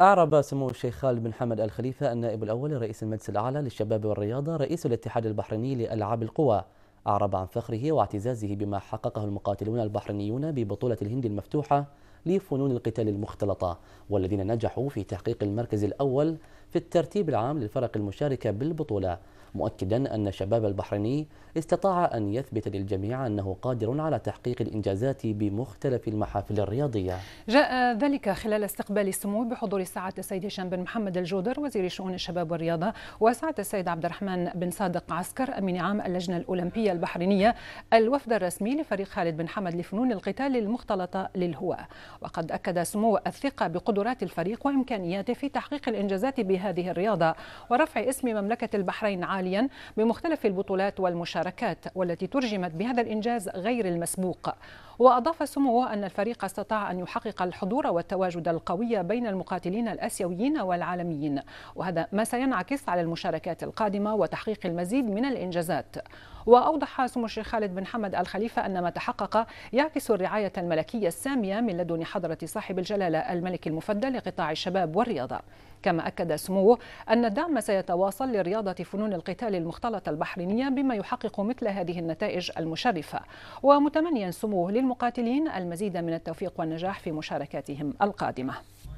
أعرب سمو الشيخ خالد بن حمد الخليفة النائب الأول رئيس المجلس الأعلى للشباب والرياضة رئيس الاتحاد البحريني لألعاب القوى أعرب عن فخره واعتزازه بما حققه المقاتلون البحرينيون ببطولة الهند المفتوحة لفنون القتال المختلطة والذين نجحوا في تحقيق المركز الأول في الترتيب العام للفرق المشاركة بالبطولة مؤكدا أن الشباب البحريني استطاع أن يثبت للجميع أنه قادر على تحقيق الإنجازات بمختلف المحافل الرياضية جاء ذلك خلال استقبال السمو بحضور ساعة السيد هشام بن محمد الجودر وزير شؤون الشباب والرياضة وساعة السيد عبد الرحمن بن صادق عسكر أمين عام اللجنة الأولمبية البحرينية الوفد الرسمي لفريق خالد بن حمد لفنون القتال المختلطة للهواء وقد أكد سمو الثقة بقدرات الفريق وإمكانياته في تحقيق الإنجازات بهذه الرياضة ورفع اسم مملكة البحرين عالي حاليا بمختلف البطولات والمشاركات والتي ترجمت بهذا الإنجاز غير المسبوق وأضاف سموه أن الفريق استطاع أن يحقق الحضور والتواجد القوي بين المقاتلين الآسيويين والعالميين وهذا ما سينعكس على المشاركات القادمة وتحقيق المزيد من الإنجازات وأوضح سمو الشيخ خالد بن حمد الخليفة أن ما تحقق يعكس الرعاية الملكية السامية من لدن حضرة صاحب الجلالة الملك المفدى لقطاع الشباب والرياضة كما أكد سموه أن الدعم سيتواصل لرياضة فنون القتال المختلطة البحرينية بما يحقق مثل هذه النتائج المشرفة ومتمنيا سموه للمقاتلين المزيد من التوفيق والنجاح في مشاركاتهم القادمه